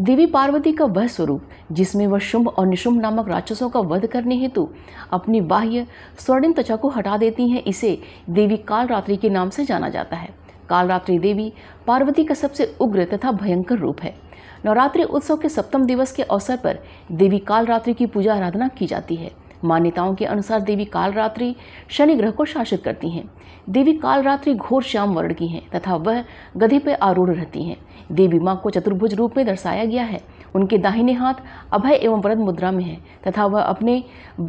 देवी पार्वती का वह स्वरूप जिसमें वह शुंभ और निशुंभ नामक राक्षसों का वध करने हेतु अपनी बाह्य स्वर्णिम त्वचा को हटा देती हैं इसे देवी कालरात्रि के नाम से जाना जाता है कालरात्रि देवी पार्वती का सबसे उग्र तथा भयंकर रूप है नवरात्रि उत्सव के सप्तम दिवस के अवसर पर देवी कालरात्रि की पूजा आराधना की जाती है मान्यताओं के अनुसार देवी कालरात्रि शनि ग्रह को शासित करती हैं देवी कालरात्रि घोर श्याम वर्ण की हैं तथा वह गधे पर आरूढ़ रहती हैं देवी माँ को चतुर्भुज रूप में दर्शाया गया है उनके दाहिने हाथ अभय एवं वरद मुद्रा में है तथा वह अपने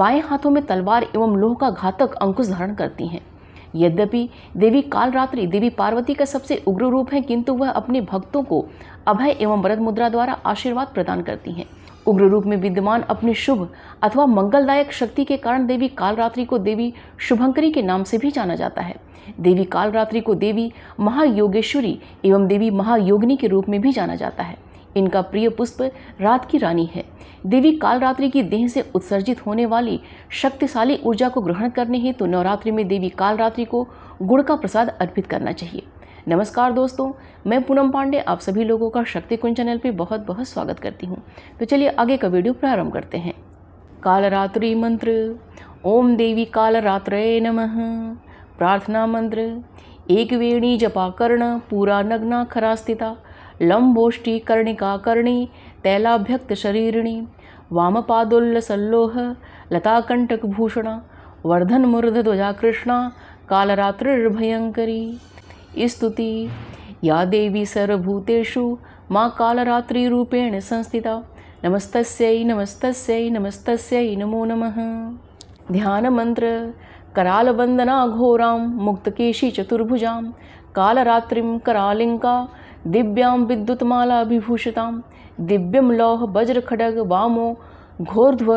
बाएं हाथों में तलवार एवं लोह का घातक अंकुश धारण करती हैं यद्यपि देवी कालरात्रि देवी पार्वती का सबसे उग्र रूप है किंतु वह अपने भक्तों को अभय एवं वरद मुद्रा द्वारा आशीर्वाद प्रदान करती हैं उग्र रूप में विद्यमान अपनी शुभ अथवा मंगलदायक शक्ति के कारण देवी कालरात्रि को देवी शुभंकरी के नाम से भी जाना जाता है देवी कालरात्रि को देवी महायोगेश्वरी एवं देवी महायोगिनी के रूप में भी जाना जाता है इनका प्रिय पुष्प रात की रानी है देवी कालरात्रि की देह से उत्सर्जित होने वाली शक्तिशाली ऊर्जा को ग्रहण करने हेतु तो नवरात्रि में देवी कालरात्रि को गुड़ का प्रसाद अर्पित करना चाहिए नमस्कार दोस्तों मैं पूनम पांडे आप सभी लोगों का शक्ति कुंज चैनल पर बहुत बहुत स्वागत करती हूँ तो चलिए आगे का वीडियो प्रारंभ करते हैं कालरात्रि मंत्र ओम देवी कालरात्र नम प्रार्थना मंत्र एक वेणी जपा कर्ण पूरा नग्ना खरा स्थिता लंबोष्टी कर्णिका कर्णी तैलाभ्यक्त शरीरिणी लताकंटक भूषणा वर्धन मुर्ध ध्वजा कृष्णा कालरात्रिर्भयंकरी स्तुति या देवी सर्वभूतेषु मा कालरात्रिपेण संस्थिता नमस्तस्यै नमस्तस्यै नमस्तस्यै नमो नमः कराल वंदना घोरां मुक्तकेशी चतुर्भुजां कालरात्रिं करालिंका दिव्यां विद्युत्मालाभिभूषितां दिव्यं लौह वज्रखड्ग वामो घोर्ध्व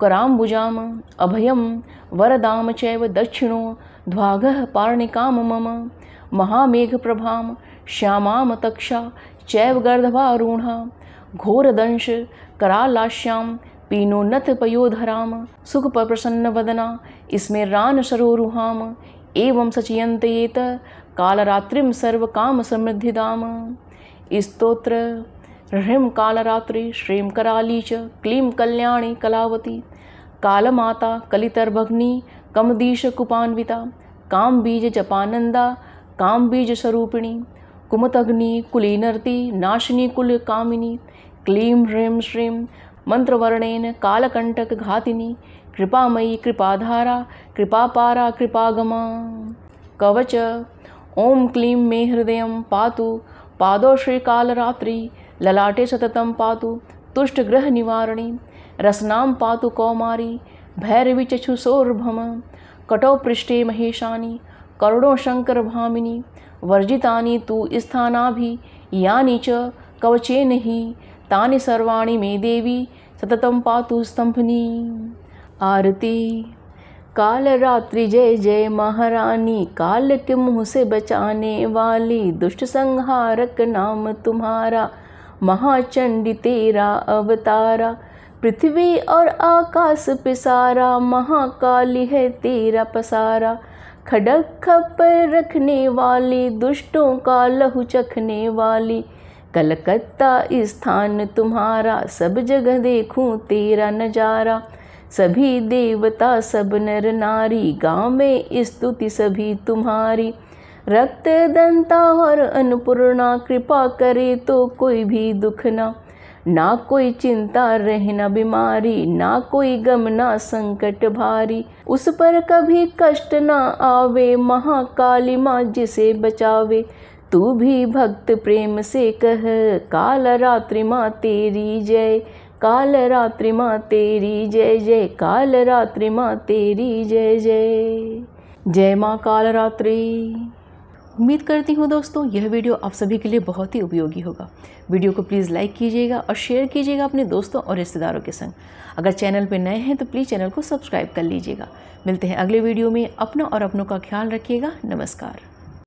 कराम्बुजाम् अभयम वरदाम चैव दक्षिणो ध्वागः पार्णिकां मम महामेघ महामेघप्रभां श्यामां तक्षा चैव गर्धवारूढां घोरदंश प्रसन्न वदना इसमें रान सरोहाम एवं सर्व काम समृद्धिदा स्त्रोत्र ह्रीं कालरात्रि श्रीं कराली च क्लीं कल्याणी कलावती कालमाता काम बीज जपानंदा काम बीज स्वरूपिणी कुमतग्नि कुलीनर्ति नाशिनी कुल कामिनी क्लीं ह्रीं श्रीं मंत्रवर्णेन कालकंटक घातिनी कृपामयी कृपाधारा कृपापारा कृपागमा कवच ओम क्लीं मे हृदय पातु पादोश्री श्री कालरात्रि ललाटे सततं पातु तुष्टग्रह निवारणी रसनां पातु कौमारी भैरवी चक्षुषोर्भम कटौ महेशानी करुणों शंकर भामिनी वर्जितानि तु स्थानाभि यानि च कवचेन हि तानि सर्वाणी मे देवी सतत पातु स्तंभनी आरती काल रात्रि जय जय महारानी काल के मुँह से बचाने वाली दुष्ट संहारक नाम तुम्हारा महाचंडी तेरा अवतारा पृथ्वी और आकाश पिसारा महाकाली है तेरा पसारा खड़क खपर रखने वाली दुष्टों का लहू चखने वाली कलकत्ता स्थान तुम्हारा सब जगह देखूं तेरा नजारा सभी देवता सब नर नारी गाँव में स्तुति सभी तुम्हारी रक्त दंता और अन्नपूर्णा कृपा करे तो कोई भी दुख ना ना कोई चिंता रहना बीमारी ना कोई गम ना संकट भारी उस पर कभी कष्ट ना आवे महाकाली माँ जिसे बचावे तू भी भक्त प्रेम से कह काल रात्रि माँ तेरी जय काल रात्रि माँ तेरी जय जय काल रात्रि माँ तेरी जय जय जय माँ काल रात्रि उम्मीद करती हूँ दोस्तों यह वीडियो आप सभी के लिए बहुत ही उपयोगी होगा वीडियो को प्लीज़ लाइक कीजिएगा और शेयर कीजिएगा अपने दोस्तों और रिश्तेदारों के संग अगर चैनल पर नए हैं तो प्लीज़ चैनल को सब्सक्राइब कर लीजिएगा मिलते हैं अगले वीडियो में अपना और अपनों का ख्याल रखिएगा नमस्कार